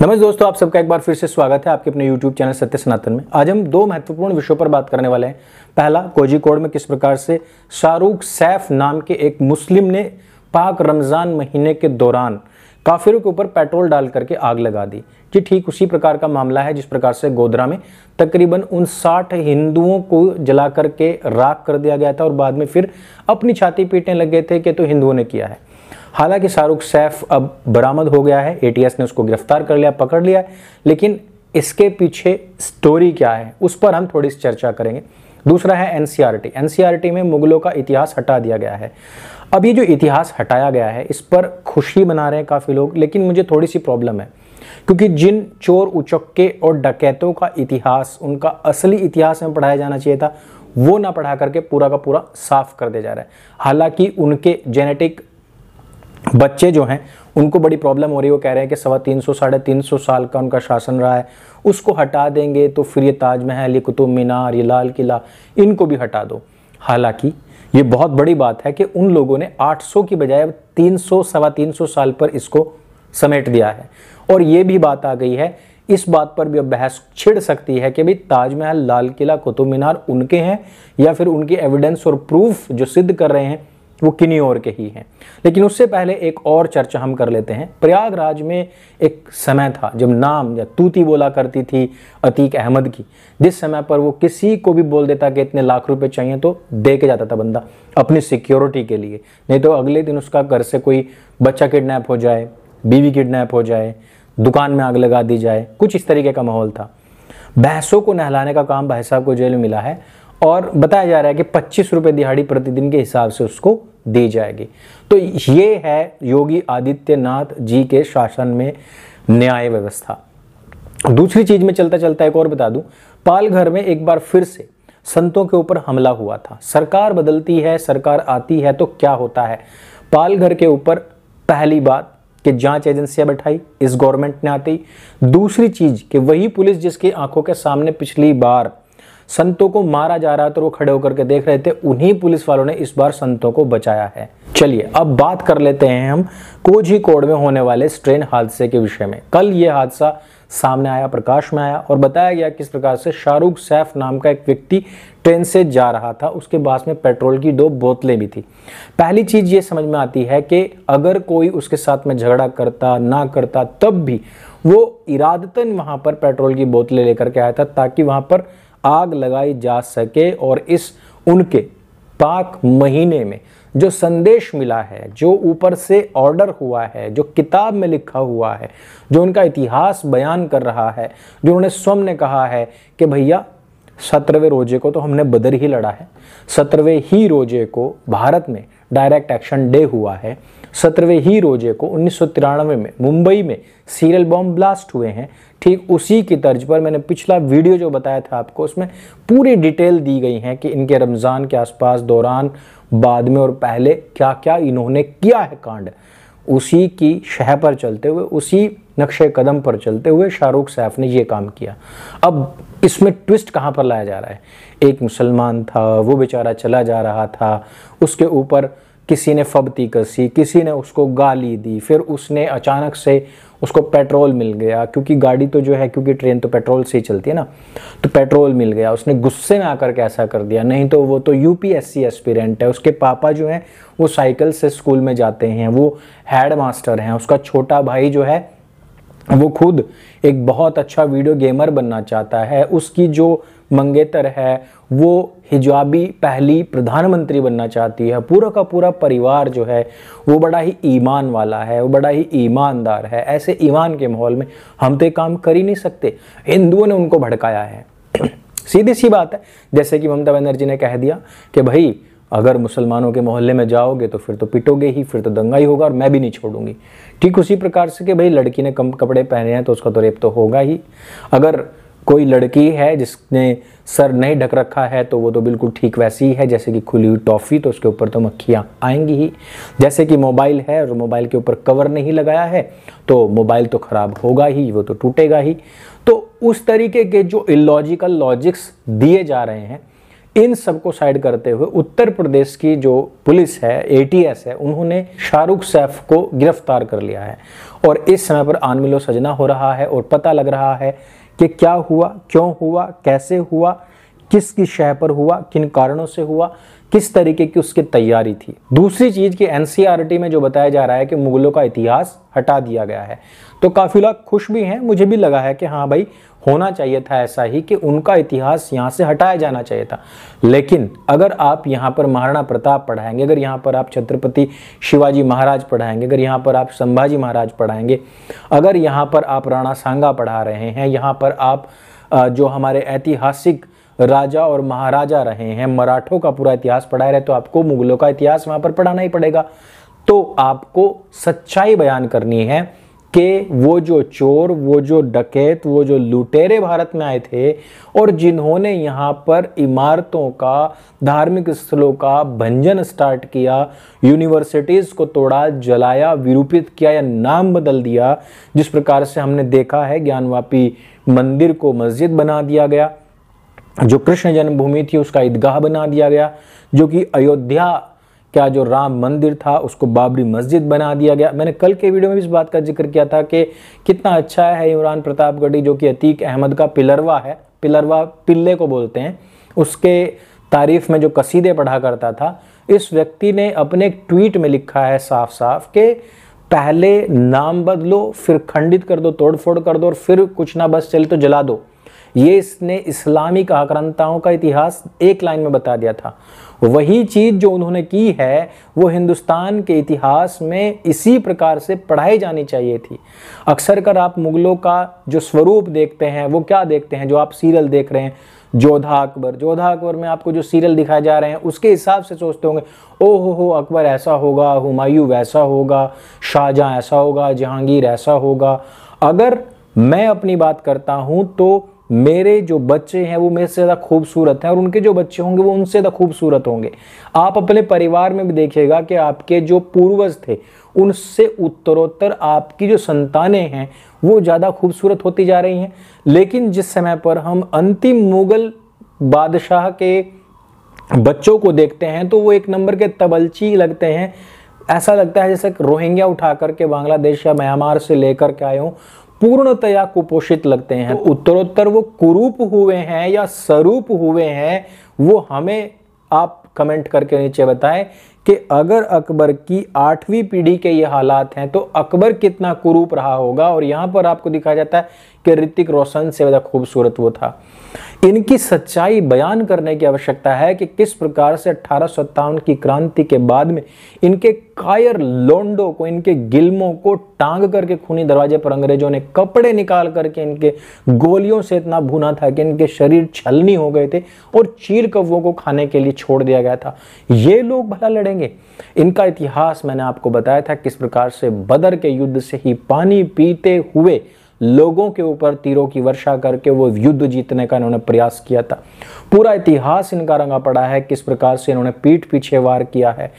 नमस्ते दोस्तों आप सबका एक बार फिर से स्वागत है आपके अपने YouTube चैनल सत्य सनातन में आज हम दो महत्वपूर्ण विषयों पर बात करने वाले हैं पहला कोजिकोड में किस प्रकार से शाहरुख सैफ नाम के एक मुस्लिम ने पाक रमज़ान महीने के दौरान काफिरों के ऊपर पेट्रोल डाल करके आग लगा दी जी ठीक उसी प्रकार का मामला है जिस प्रकार से गोदरा में तकरीबन उन साठ हिंदुओं को जला करके राख कर दिया गया था और बाद में फिर अपनी छाती पीटने लग गए थे कि तो हिंदुओं ने किया है हालांकि शाहरुख सैफ अब बरामद हो गया है एटीएस ने उसको गिरफ्तार कर लिया पकड़ लिया लेकिन इसके पीछे स्टोरी क्या है उस पर हम थोड़ी सी चर्चा करेंगे दूसरा है एनसीआरटी एनसीआरटी में मुगलों का इतिहास हटा दिया गया है अब ये जो इतिहास हटाया गया है इस पर खुशी मना रहे हैं काफ़ी लोग लेकिन मुझे थोड़ी सी प्रॉब्लम है क्योंकि जिन चोर उचक्के और डकैतों का इतिहास उनका असली इतिहास में पढ़ाया जाना चाहिए था वो ना पढ़ा करके पूरा का पूरा साफ कर दिया जा रहा है हालांकि उनके जेनेटिक बच्चे जो हैं उनको बड़ी प्रॉब्लम हो रही है वो कह रहे हैं कि सवा तीन सौ साढ़े तीन सौ साल का उनका शासन रहा है उसको हटा देंगे तो फिर ये ताजमहल ये कुतुब मीनार ये लाल किला इनको भी हटा दो हालांकि ये बहुत बड़ी बात है कि उन लोगों ने 800 की बजाय तीन सौ सवा तीन सौ साल पर इसको समेट दिया है और ये भी बात आ गई है इस बात पर भी अब बहस छिड़ सकती है कि भाई ताजमहल लाल किला कुतुब मीनार उनके हैं या फिर उनकी एविडेंस और प्रूफ जो सिद्ध कर रहे हैं वो किन्नी और के ही हैं लेकिन उससे पहले एक और चर्चा हम कर लेते हैं प्रयागराज में एक समय था जब नाम या तूती बोला करती थी अतीक अहमद की जिस समय पर वो किसी को भी बोल देता कि इतने लाख रुपए चाहिए तो दे के जाता था बंदा अपनी सिक्योरिटी के लिए नहीं तो अगले दिन उसका घर से कोई बच्चा किडनैप हो जाए बीवी किडनैप हो जाए दुकान में आग लगा दी जाए कुछ इस तरीके का माहौल था भैंसों को नहलाने का काम भाई साहब को जेल में मिला है और बताया जा रहा है कि पच्चीस रुपये दिहाड़ी प्रतिदिन के हिसाब से उसको दी जाएगी तो ये है योगी आदित्यनाथ जी के शासन में न्याय व्यवस्था दूसरी चीज में चलता चलता एक और बता दूं पालघर में एक बार फिर से संतों के ऊपर हमला हुआ था सरकार बदलती है सरकार आती है तो क्या होता है पालघर के ऊपर पहली बात कि जांच एजेंसियां बैठाई इस गवर्नमेंट ने आती दूसरी चीज कि वही पुलिस जिसकी आंखों के सामने पिछली बार संतों को मारा जा रहा था वो खड़े होकर के देख रहे थे उन्हीं पुलिस वालों ने इस बार संतों को बचाया है चलिए अब बात कर लेते हैं हम कोड में होने वाले ट्रेन हादसे के विषय में कल ये हादसा सामने आया प्रकाश में आया और बताया गया किस प्रकार से शाहरुख सैफ नाम का एक व्यक्ति ट्रेन से जा रहा था उसके पास में पेट्रोल की दो बोतलें भी थी पहली चीज़ ये समझ में आती है कि अगर कोई उसके साथ में झगड़ा करता ना करता तब भी वो इरादतन वहां पर पेट्रोल की बोतलें लेकर के आया था ताकि वहां पर आग लगाई जा सके और इस उनके पाक महीने में जो संदेश मिला है जो ऊपर से ऑर्डर हुआ है जो किताब में लिखा हुआ है जो उनका इतिहास बयान कर रहा है जो उन्होंने स्वयं ने कहा है कि भैया सत्रहवें रोजे को तो हमने बदर ही लड़ा है सत्रहवें ही रोजे को भारत में डायरेक्ट एक्शन डे हुआ है सत्रहवें ही रोजे को उन्नीस में मुंबई में सीरियल बॉम्ब ब्लास्ट हुए हैं ठीक उसी की तर्ज पर मैंने पिछला वीडियो जो बताया था आपको उसमें पूरी डिटेल दी गई है कि इनके रमज़ान के आसपास दौरान बाद में और पहले क्या क्या इन्होंने किया है कांड उसी की शह पर चलते हुए उसी नक्शे कदम पर चलते हुए शाहरुख सैफ ने ये काम किया अब इसमें ट्विस्ट कहाँ पर लाया जा रहा है एक मुसलमान था वो बेचारा चला जा रहा था उसके ऊपर किसी ने फबती कसी किसी ने उसको गाली दी फिर उसने अचानक से उसको पेट्रोल मिल गया क्योंकि गाड़ी तो जो है क्योंकि ट्रेन तो पेट्रोल से ही चलती है ना तो पेट्रोल मिल गया उसने गुस्से में आकर के ऐसा कर दिया नहीं तो वो तो यूपीएससी एस्पिरेंट है उसके पापा जो हैं वो साइकिल से स्कूल में जाते हैं वो हेड मास्टर हैं उसका छोटा भाई जो है वो खुद एक बहुत अच्छा वीडियो गेमर बनना चाहता है उसकी जो मंगेतर है वो हिजाबी पहली प्रधानमंत्री बनना चाहती है पूरा का पूरा परिवार जो है वो बड़ा ही ईमान वाला है वो बड़ा ही ईमानदार है ऐसे ईमान के माहौल में हम तो काम कर ही नहीं सकते हिंदुओं ने उनको भड़काया है सीधी सी बात है जैसे कि ममता बनर्जी ने कह दिया कि भाई अगर मुसलमानों के मोहल्ले में जाओगे तो फिर तो पिटोगे ही फिर तो दंगा ही होगा और मैं भी नहीं छोड़ूंगी ठीक उसी प्रकार से कि भाई लड़की ने कम कपड़े पहने हैं तो उसका तो रेप तो होगा ही अगर कोई लड़की है जिसने सर नहीं ढक रखा है तो वो तो बिल्कुल ठीक वैसी ही है जैसे कि खुली हुई टॉफ़ी तो उसके ऊपर तो मक्खियाँ आएंगी ही जैसे कि मोबाइल है और मोबाइल के ऊपर कवर नहीं लगाया है तो मोबाइल तो ख़राब होगा ही वो तो टूटेगा ही तो उस तरीके के जो इलॉजिकल लॉजिक्स दिए जा रहे हैं इन सबको साइड करते हुए उत्तर प्रदेश की जो पुलिस है एटीएस है उन्होंने शाहरुख सैफ को गिरफ्तार कर लिया है और इस समय पर आनमिलो सजना हो रहा है और पता लग रहा है कि क्या हुआ क्यों हुआ कैसे हुआ किस किस शह पर हुआ किन कारणों से हुआ किस तरीके की उसकी तैयारी थी दूसरी चीज कि एनसीईआरटी e में जो बताया जा रहा है कि मुगलों का इतिहास हटा दिया गया है तो काफ़ी लोग खुश भी हैं मुझे भी लगा है कि हाँ भाई होना चाहिए था ऐसा ही कि उनका इतिहास यहाँ से हटाया जाना चाहिए था लेकिन अगर आप यहाँ पर महाराणा प्रताप पढ़ाएंगे अगर यहाँ पर आप छत्रपति शिवाजी महाराज पढ़ाएंगे अगर यहाँ पर आप संभाजी महाराज पढ़ाएंगे अगर यहाँ पर आप राणा सांगा पढ़ा रहे हैं यहाँ पर आप जो हमारे ऐतिहासिक राजा और महाराजा रहे हैं मराठों का पूरा इतिहास पढ़ा रहे तो आपको मुगलों का इतिहास वहाँ पर पढ़ाना ही पड़ेगा तो आपको सच्चाई बयान करनी है कि वो जो चोर वो जो डकैत वो जो लुटेरे भारत में आए थे और जिन्होंने यहाँ पर इमारतों का धार्मिक स्थलों का भंजन स्टार्ट किया यूनिवर्सिटीज़ को तोड़ा जलाया विरूपित किया या नाम बदल दिया जिस प्रकार से हमने देखा है ज्ञानवापी मंदिर को मस्जिद बना दिया गया जो कृष्ण जन्मभूमि थी उसका ईदगाह बना दिया गया जो कि अयोध्या क्या जो राम मंदिर था उसको बाबरी मस्जिद बना दिया गया मैंने कल के वीडियो में भी इस बात का जिक्र किया था कि कितना अच्छा है इमरान प्रतापगढ़ी जो कि अतीक अहमद का पिलरवा है पिलरवा पिल्ले को बोलते हैं उसके तारीफ में जो कसीदे पढ़ा करता था इस व्यक्ति ने अपने एक ट्वीट में लिखा है साफ साफ के पहले नाम बदलो फिर खंडित कर दो तोड़ फोड़ कर दो और फिर कुछ ना बस चले तो जला दो ये इसने इस्लामिक आक्रांताओं का इतिहास एक लाइन में बता दिया था वही चीज़ जो उन्होंने की है वो हिंदुस्तान के इतिहास में इसी प्रकार से पढ़ाई जानी चाहिए थी अक्सर कर आप मुग़लों का जो स्वरूप देखते हैं वो क्या देखते हैं जो आप सीरियल देख रहे हैं जोधा अकबर जोधा अकबर में आपको जो सीरियल दिखाए जा रहे हैं उसके हिसाब से सोचते होंगे ओ हो हो अकबर ऐसा होगा हुमायूं वैसा होगा शाहजहां ऐसा होगा जहांगीर ऐसा होगा अगर मैं अपनी बात करता हूं तो मेरे जो बच्चे हैं वो मेरे से ज़्यादा खूबसूरत हैं और उनके जो बच्चे होंगे वो उनसे ज़्यादा खूबसूरत होंगे आप अपने परिवार में भी देखिएगा कि आपके जो पूर्वज थे उनसे उत्तरोत्तर आपकी जो संतानें हैं वो ज़्यादा खूबसूरत होती जा रही हैं लेकिन जिस समय पर हम अंतिम मुगल बादशाह के बच्चों को देखते हैं तो वो एक नंबर के तबलची लगते हैं ऐसा लगता है जैसे रोहिंग्या उठा करके बांग्लादेश या म्यांमार से लेकर के आए हों पूर्णतया कुपोषित लगते हैं तो उत्तरोत्तर वो कुरूप हुए हैं या स्वरूप हुए हैं वो हमें आप कमेंट करके नीचे बताएं कि अगर अकबर की आठवीं पीढ़ी के ये हालात हैं तो अकबर कितना कुरूप रहा होगा और यहाँ पर आपको दिखाया जाता है कि ऋतिक रोशन से ज़्यादा खूबसूरत वो था इनकी सच्चाई बयान करने की आवश्यकता है कि किस प्रकार से अठारह की क्रांति के बाद में इनके कायर लोंडो को इनके गिल्मों को टांग करके खूनी दरवाजे पर अंग्रेजों ने कपड़े निकाल करके इनके गोलियों से इतना भुना था कि इनके शरीर छलनी हो गए थे और चीर कव्वों को खाने के लिए छोड़ दिया गया था ये लोग भला लड़ेंगे करेंगे इनका इतिहास मैंने आपको बताया था किस प्रकार से बदर के युद्ध से ही पानी पीते हुए लोगों के ऊपर तीरों की वर्षा करके वो युद्ध जीतने का इन्होंने प्रयास किया था पूरा इतिहास इनका रंगा पड़ा है किस प्रकार से इन्होंने पीठ पीछे वार किया है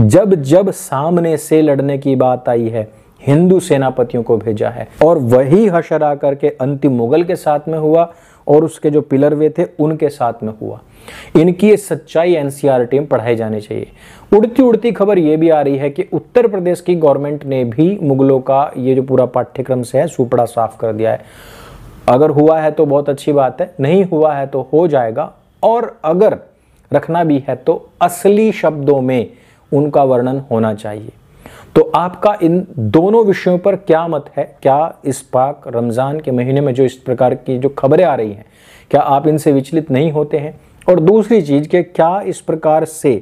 जब जब सामने से लड़ने की बात आई है हिंदू सेनापतियों को भेजा है और वही हशर आकर के अंतिम मुगल के साथ में हुआ और उसके जो पिलर वे थे उनके साथ में हुआ इनकी ये सच्चाई एनसीआर में पढ़ाई जानी चाहिए उड़ती उड़ती खबर ये भी आ रही है कि उत्तर प्रदेश की गवर्नमेंट ने भी मुगलों का ये जो पूरा पाठ्यक्रम से है सुपड़ा साफ कर दिया है अगर हुआ है तो बहुत अच्छी बात है नहीं हुआ है तो हो जाएगा और अगर रखना भी है तो असली शब्दों में उनका वर्णन होना चाहिए तो आपका इन दोनों विषयों पर क्या मत है क्या इस पाक रमज़ान के महीने में जो इस प्रकार की जो खबरें आ रही हैं क्या आप इनसे विचलित नहीं होते हैं और दूसरी चीज़ के क्या इस प्रकार से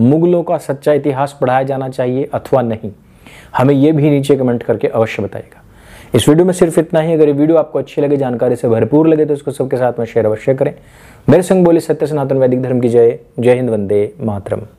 मुग़लों का सच्चा इतिहास पढ़ाया जाना चाहिए अथवा नहीं हमें यह भी नीचे कमेंट करके अवश्य बताएगा इस वीडियो में सिर्फ इतना ही अगर ये वीडियो आपको अच्छी लगे जानकारी से भरपूर लगे तो इसको सबके साथ में शेयर अवश्य करें मेरे संग बोले सत्य सनातन वैदिक धर्म की जय जय हिंद वंदे मातरम